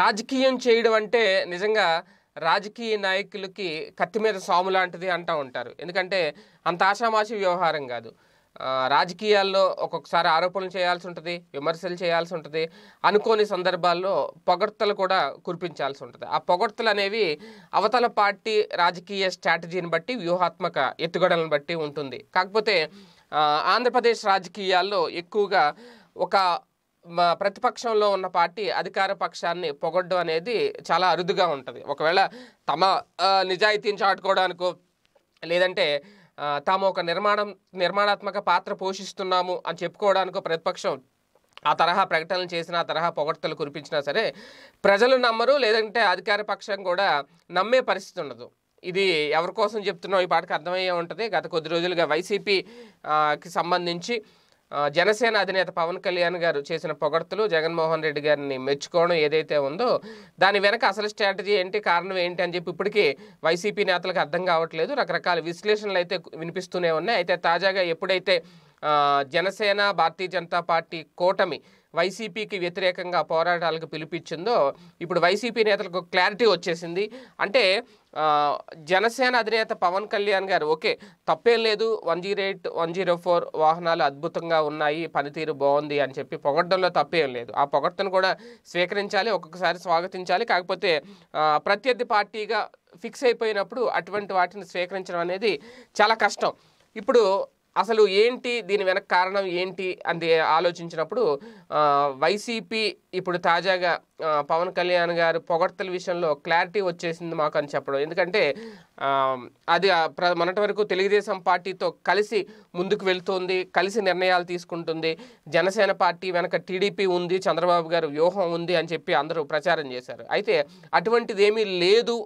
రాజకీయం చేయడం అంటే నిజంగా రాజకీయ నాయకులకి కత్తి మీద సాము లాంటిది అంటూ ఉంటారు ఎందుకంటే అంత ఆషామాషి వ్యవహారం కాదు రాజకీయాల్లో ఒక్కొక్కసారి ఆరోపణలు చేయాల్సి ఉంటుంది విమర్శలు చేయాల్సి ఉంటుంది అనుకోని సందర్భాల్లో పొగడ్తలు కూడా కురిపించాల్సి ఉంటుంది ఆ పొగడ్తలు అనేవి అవతల పార్టీ రాజకీయ స్ట్రాటజీని బట్టి వ్యూహాత్మక ఎత్తుగడలను బట్టి ఉంటుంది కాకపోతే ఆంధ్రప్రదేశ్ రాజకీయాల్లో ఎక్కువగా ఒక ప్రతిపక్షంలో ఉన్న పార్టీ అధికార పక్షాన్ని పొగడ్డం అనేది చాలా అరుదుగా ఉంటుంది ఒకవేళ తమ నిజాయితీని చాటుకోవడానికో లేదంటే తాము ఒక నిర్మాణం నిర్మాణాత్మక పాత్ర పోషిస్తున్నాము అని చెప్పుకోవడానికో ప్రతిపక్షం ఆ తరహా ప్రకటనలు చేసిన ఆ తరహా పొగడ్తలు కురిపించినా సరే ప్రజలు నమ్మరు లేదంటే అధికార పక్షం కూడా నమ్మే పరిస్థితి ఉండదు ఇది ఎవరి కోసం చెప్తున్నాం ఈ పాటకు అర్థమయ్యే ఉంటుంది గత కొద్ది రోజులుగా వైసీపీకి సంబంధించి జనసేన అధినేత పవన్ కళ్యాణ్ గారు చేసిన పొగడ్తలు జగన్మోహన్ రెడ్డి గారిని మెచ్చుకోవడం ఏదైతే ఉందో దాని వెనక అసలు స్ట్రాటజీ ఏంటి కారణం ఏంటి అని చెప్పి ఇప్పటికీ వైసీపీ నేతలకు అర్థం కావట్లేదు రకరకాల విశ్లేషణలు అయితే వినిపిస్తూనే ఉన్నాయి అయితే తాజాగా ఎప్పుడైతే జనసేన భారతీయ జనతా పార్టీ కూటమి వైసీపీకి వ్యతిరేకంగా పోరాటాలకు పిలిపించిందో ఇప్పుడు వైసీపీ నేతలకు క్లారిటీ వచ్చేసింది అంటే జనసేన అధినేత పవన్ కళ్యాణ్ గారు ఓకే తప్పేం లేదు one zero eight one zero four వాహనాలు అద్భుతంగా ఉన్నాయి పనితీరు బాగుంది అని చెప్పి పొగడ్డంలో తప్పేం లేదు ఆ పొగడ్తను కూడా స్వీకరించాలి ఒక్కొక్కసారి స్వాగతించాలి కాకపోతే ప్రత్యర్థి పార్టీగా ఫిక్స్ అయిపోయినప్పుడు అటువంటి వాటిని స్వీకరించడం అనేది చాలా కష్టం ఇప్పుడు అసలు ఏంటి దీని వెనక కారణం ఏంటి అని ఆలోచించినప్పుడు వైసీపీ ఇప్పుడు తాజాగా పవన్ కళ్యాణ్ గారు పొగడ్తల విషయంలో క్లారిటీ వచ్చేసింది మాకు అని చెప్పడం ఎందుకంటే అది మొన్నటి వరకు తెలుగుదేశం పార్టీతో కలిసి ముందుకు వెళ్తుంది కలిసి నిర్ణయాలు తీసుకుంటుంది జనసేన పార్టీ వెనక టీడీపీ ఉంది చంద్రబాబు గారు వ్యూహం ఉంది అని చెప్పి అందరూ ప్రచారం చేశారు అయితే అటువంటిది లేదు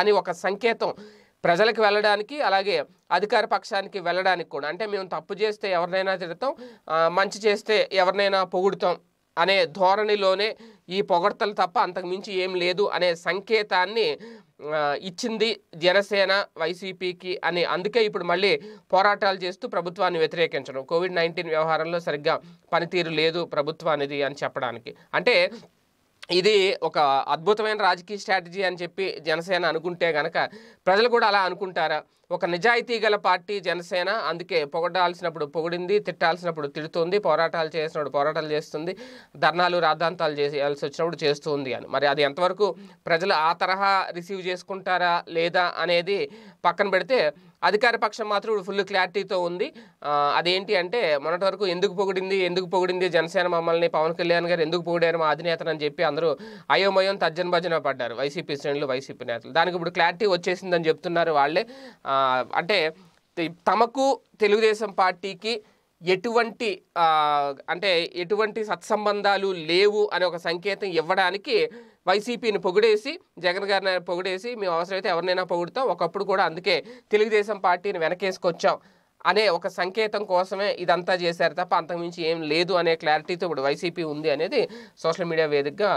అని ఒక సంకేతం ప్రజలకు వెళ్ళడానికి అలాగే అధికార పక్షానికి వెళ్ళడానికి కూడా అంటే మేము తప్పు చేస్తే ఎవరినైనా తిడతాం మంచి చేస్తే ఎవరినైనా పొగుడుతాం అనే ధోరణిలోనే ఈ పొగడతలు తప్ప అంతకుమించి ఏం లేదు అనే సంకేతాన్ని ఇచ్చింది జనసేన వైసీపీకి అని అందుకే ఇప్పుడు మళ్ళీ పోరాటాలు చేస్తూ ప్రభుత్వాన్ని వ్యతిరేకించడం కోవిడ్ నైన్టీన్ వ్యవహారంలో సరిగ్గా పనితీరు లేదు ప్రభుత్వానిది అని చెప్పడానికి అంటే ఇది ఒక అద్భుతమైన రాజకీయ స్ట్రాటజీ అని చెప్పి జనసేన అనుకుంటే గనక ప్రజలు కూడా అలా అనుకుంటారా ఒక నిజాయితీ గల పార్టీ జనసేన అందుకే పొగడాల్సినప్పుడు పొగిడింది తిట్టాల్సినప్పుడు తిడుతుంది పోరాటాలు చేసినప్పుడు పోరాటాలు చేస్తుంది ధర్నాలు రాద్ధాంతాలు చేయాల్సి వచ్చినప్పుడు చేస్తుంది అని మరి అది ఎంతవరకు ప్రజలు ఆ తరహా రిసీవ్ చేసుకుంటారా లేదా అనేది పక్కన పెడితే అధికార పక్షం మాత్రం ఇప్పుడు ఫుల్ క్లారిటీతో ఉంది అదేంటి అంటే మొన్నటి వరకు ఎందుకు పొగిడింది ఎందుకు పొగిడింది జనసేన మమ్మల్ని పవన్ కళ్యాణ్ గారు ఎందుకు పొగిడారు మా అధినేతనని చెప్పి అందరూ అయోమయం తర్జన భజన పడ్డారు వైసీపీ శ్రేణులు వైసీపీ నేతలు దానికి ఇప్పుడు క్లారిటీ వచ్చేసిందని చెప్తున్నారు వాళ్ళే అంటే తమకు తెలుగుదేశం పార్టీకి ఎటువంటి అంటే ఎటువంటి సత్సంబంధాలు లేవు అనే ఒక సంకేతం ఇవ్వడానికి వైసీపీని పొగిడేసి జగన్ గారిని పొగిడేసి మేము అవసరమైతే ఎవరినైనా పొగుడుతాం ఒకప్పుడు కూడా అందుకే తెలుగుదేశం పార్టీని వెనకేసుకొచ్చాం అనే ఒక సంకేతం కోసమే ఇదంతా చేశారు తప్ప అంతకుమించి ఏం లేదు అనే క్లారిటీతో ఇప్పుడు వైసీపీ ఉంది అనేది సోషల్ మీడియా వేదికగా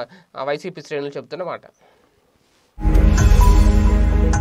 వైసీపీ శ్రేణులు చెబుతున్నమాట మాట